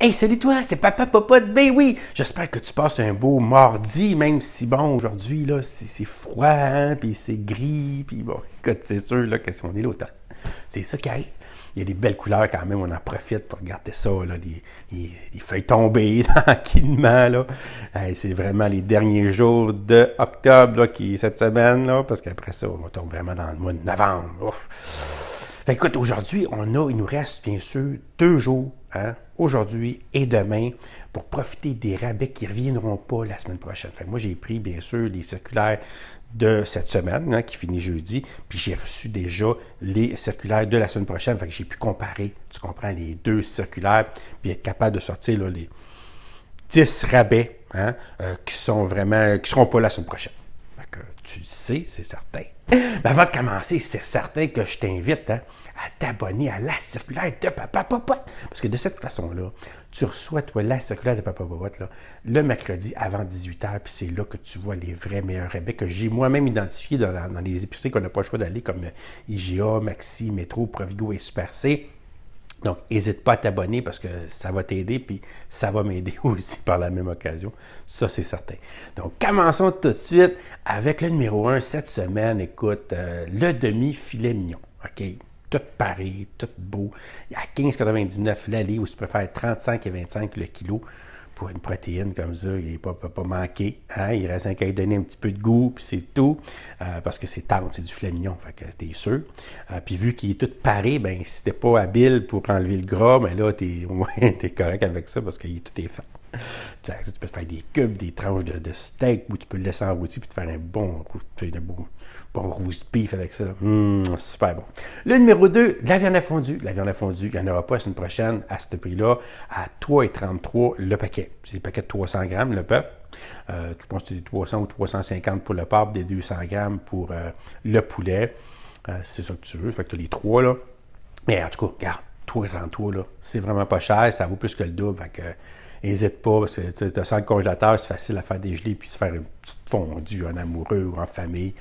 Hey, salut toi, c'est Papa Popote, ben oui! J'espère que tu passes un beau mardi, même si bon, aujourd'hui, là, c'est froid, pis hein, puis c'est gris, puis bon, écoute, c'est sûr, là, que si on est l'automne, c'est ça qui Il y a des belles couleurs quand même, on en profite pour regarder ça, là, les, feuilles tombées tranquillement, là. Hey, c'est vraiment les derniers jours de octobre, là, qui cette semaine, là, parce qu'après ça, on tombe vraiment dans le mois de novembre. écoute, aujourd'hui, on a, il nous reste, bien sûr, deux jours Hein, aujourd'hui et demain pour profiter des rabais qui ne reviendront pas la semaine prochaine. moi, j'ai pris, bien sûr, les circulaires de cette semaine hein, qui finit jeudi, puis j'ai reçu déjà les circulaires de la semaine prochaine. Fait que j'ai pu comparer, tu comprends, les deux circulaires, puis être capable de sortir les 10 rabais hein, euh, qui sont vraiment qui seront pas la semaine prochaine tu sais, c'est certain. Mais ben, avant de commencer, c'est certain que je t'invite hein, à t'abonner à la circulaire de Papa Popote. Parce que de cette façon-là, tu reçois, toi, la circulaire de Papa Popote le mercredi avant 18h, puis c'est là que tu vois les vrais meilleurs rabais que j'ai moi-même identifiés dans, dans les épiceries qu'on n'a pas le choix d'aller, comme euh, IGA, Maxi, Métro, Provigo et Super C. Donc, n'hésite pas à t'abonner parce que ça va t'aider, puis ça va m'aider aussi par la même occasion. Ça, c'est certain. Donc, commençons tout de suite avec le numéro 1 cette semaine. Écoute, euh, le demi-filet mignon. OK? Tout pareil, tout beau. À 15,99 l'aller ou tu peux faire 35 et 25 le kilo pour une protéine comme ça, il ne pas, pas manquer. Hein? Il reste un lui donner un petit peu de goût, puis c'est tout. Euh, parce que c'est tendre, c'est du flamignon, fait que t'es sûr. Euh, puis vu qu'il est tout paré, ben si t'es pas habile pour enlever le gras, mais ben là, t'es, tu t'es correct avec ça parce que tout est fait. tu peux te faire des cubes, des tranches de, steak ou tu peux le laisser en enroutir puis te faire un bon, de bon, bon beef avec ça. Mmh, super bon. Le numéro 2, la viande à fondue. La viande à fondue, il n'y en aura pas la semaine prochaine à ce prix-là, à 3,33 le paquet. C'est le paquet de 300 grammes, le bœuf. Euh, tu penses pense que c'est des 300 ou 350 pour le porc, des 200 grammes pour euh, le poulet. Euh, c'est ça que tu veux. Fait que tu as les trois, là. Mais en tout cas, regarde, est toi là. C'est vraiment pas cher, ça vaut plus que le double. Fait que, n'hésite euh, pas, tu ça le congélateur, c'est facile à faire des gelées puis se faire une petite fondue en amoureux ou en famille.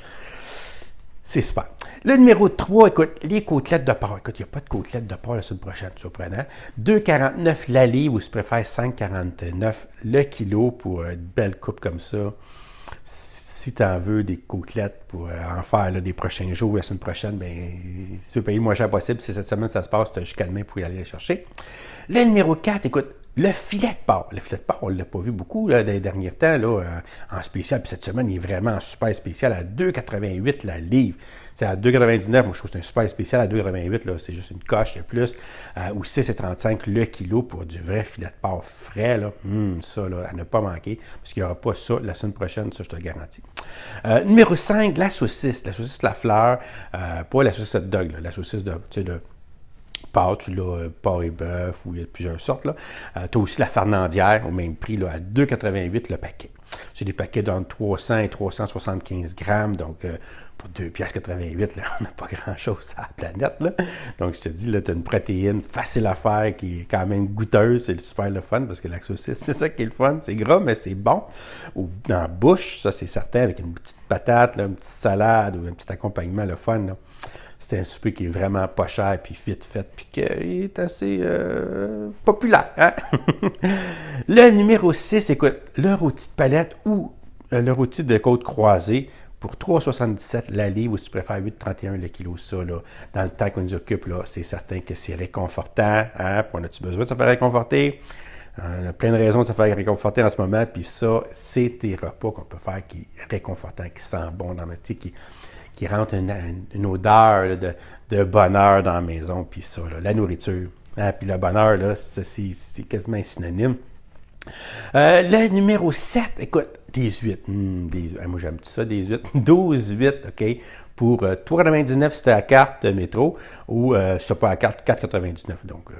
C'est super. Le numéro 3, écoute, les côtelettes de porc. Écoute, il n'y a pas de côtelettes de porc la semaine prochaine, surprenant. 2,49 l'allée, ou si tu préfères 5,49 le kilo pour euh, une belle coupe comme ça si tu en veux des côtelettes pour euh, en faire des prochains jours, ou la semaine prochaine, ben, si tu veux payer le moins cher possible, si cette semaine ça se passe, tu as jusqu'à demain pour y aller les chercher. Le numéro 4, écoute, le filet de porc. Le filet de porc, on ne l'a pas vu beaucoup là, dans les derniers temps là, euh, en spécial. Puis cette semaine, il est vraiment super spécial à 2,88 la livre. C'est à 2,99, moi je trouve que c'est un super spécial à 2,88, c'est juste une coche de plus. Euh, ou 6,35 le kilo pour du vrai filet de porc frais. Là. Hum, ça, là, à ne pas manquer, parce qu'il n'y aura pas ça la semaine prochaine, ça je te le garantis. Euh, numéro 5, la saucisse. La saucisse la fleur, pas la saucisse de dog, la saucisse de Pâtes, tu l'as euh, et bœuf, ou il y a plusieurs sortes. Euh, tu as aussi la fernandière, au même prix, là, à 2,88 le paquet. C'est des paquets d'entre 300 et 375 grammes, donc euh, pour 2,88$, là, on n'a pas grand-chose à la planète. Donc je te dis, là, tu as une protéine facile à faire qui est quand même goûteuse, c'est super le fun parce que la saucisse, c'est ça qui est le fun, c'est gras, mais c'est bon. Ou dans la bouche, ça c'est certain, avec une petite patate, une petite salade ou un petit accompagnement, le fun. Là c'est un souper qui est vraiment pas cher, puis vite fait, puis qui est assez euh, populaire. Hein? le numéro 6, écoute, leur outil de palette ou euh, leur outil de côte croisée pour 3,77 la livre ou si tu préfères 8,31 le kilo, ça, dans le temps qu'on nous occupe, là, c'est certain que c'est réconfortant. Hein? on a-tu besoin de se faire réconforter? On euh, a plein de raisons de se faire réconforter en ce moment, puis ça, c'est tes repas qu'on peut faire qui est réconfortant, qui sent bon dans notre qui, qui rentre une, odeur de, bonheur dans la maison. Puis ça, la nourriture. et ah, puis le bonheur, c'est quasiment synonyme. Euh, le numéro 7, écoute, 18. Hmm, ah, moi, j'aime tout ça, 18. 12, 8, OK? Pour 3,99, euh, c'était la carte métro, ou euh, c'est pas la carte 4,99. Donc, euh,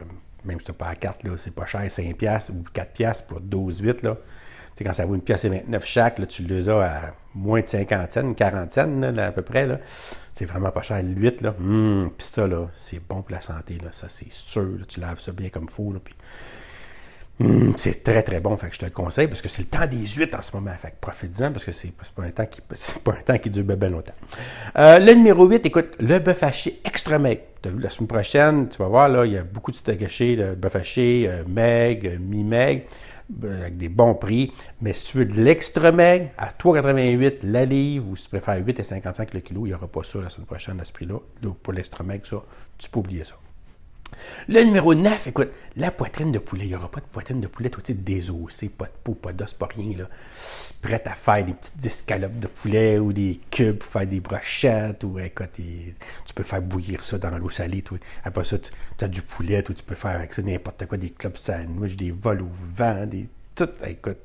même si tu n'as pas à 4, c'est pas cher, 5$ ou 4$ pour 8 Là. quand ça vaut une pièce et 29 chaque, là, tu le as à moins de cinquantaine, quarantaine à peu près. C'est vraiment pas cher. 8, là, hum, ça, là, c'est bon pour la santé. Là, ça, c'est sûr. tu laves ça bien comme il faut. Hmm, c'est très, très bon. Fait que je te le conseille parce que c'est le temps des 8 en ce moment. Fait que profite-en parce que c'est pas un temps qui, pas un temps qui dure bien longtemps. Euh, le numéro 8, écoute, le bœuf haché extra maigre. vu la semaine prochaine, tu vas voir, là, il y a beaucoup de steak haché, le bœuf haché, euh, meg, mi-meg, euh, avec des bons prix. Mais si tu veux de l'extra meg à 3,88 la livre ou si tu préfères 8,55 le kilo, il n'y aura pas ça la semaine prochaine à ce prix-là. Donc, Pour l'extra meg, tu peux oublier ça. Le numéro 9, écoute, la poitrine de poulet. Il n'y aura pas de poitrine de poulet, toi, tu désossé, pas de peau, pas d'os, pas rien. Là. Prête à faire des petites escalopes de poulet ou des cubes pour faire des brochettes. Ou écoute, tu peux faire bouillir ça dans l'eau salée. Après ça, tu as du poulet, toi, tu peux faire avec ça n'importe quoi, des clubs sandwich, des vols au vent, des tout. Écoute,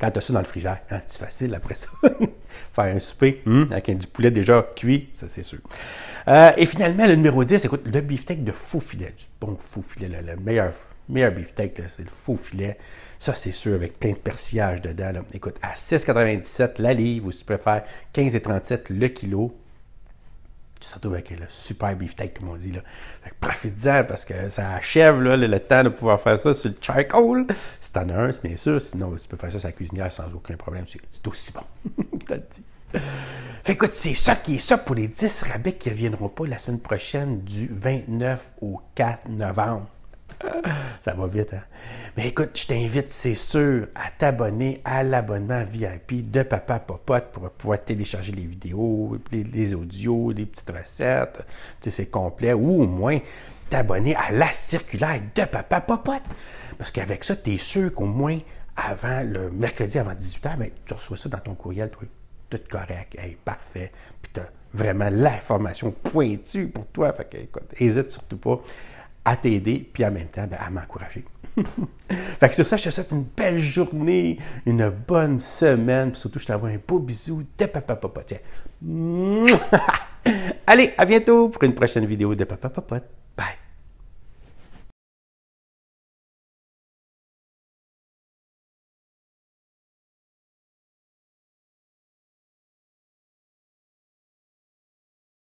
quand tu as ça dans le frigère, hein, c'est facile après ça. Faire un souper hmm. avec du poulet déjà cuit, ça c'est sûr. Euh, et finalement, le numéro 10, écoute, le beefsteak de faux filet. bon faux filet, le meilleur, meilleur beefsteak, c'est le faux filet. Ça, c'est sûr, avec plein de persillage dedans. Écoute, à 6,97 la livre, ou si tu préfères, 15,37 le kilo. Tu te avec le super beefsteak, comme on dit. Profite-en parce que ça achève le, temps de pouvoir faire ça sur le charcoal. Si t'en as un, bien sûr. Sinon, tu peux faire ça sur la cuisinière sans aucun problème. C'est aussi bon. T'as dit. Fait écoute, c'est ça qui est ça pour les 10 rabais qui ne reviendront pas la semaine prochaine du 29 au 4 novembre. Ça va vite, hein? Mais écoute, je t'invite, c'est sûr, à t'abonner à l'abonnement VIP de Papa Popote pour pouvoir télécharger les vidéos, les, audios, des petites recettes. Tu sais, c'est complet. Ou au moins t'abonner à la circulaire de Papa Popote. Parce qu'avec ça, tu es sûr qu'au moins avant le mercredi avant 18h, ben, tu reçois ça dans ton courriel, toi. Tout correct, parfait. Puis tu vraiment l'information pointue pour toi. Fait que, écoute, hésite surtout pas à t'aider, puis en même temps, ben, à m'encourager. fait que sur ça, je te souhaite une belle journée, une bonne semaine, puis surtout, je t'envoie un beau bisou de papa papa. Tiens. Allez, à bientôt pour une prochaine vidéo de papa papa. Bye.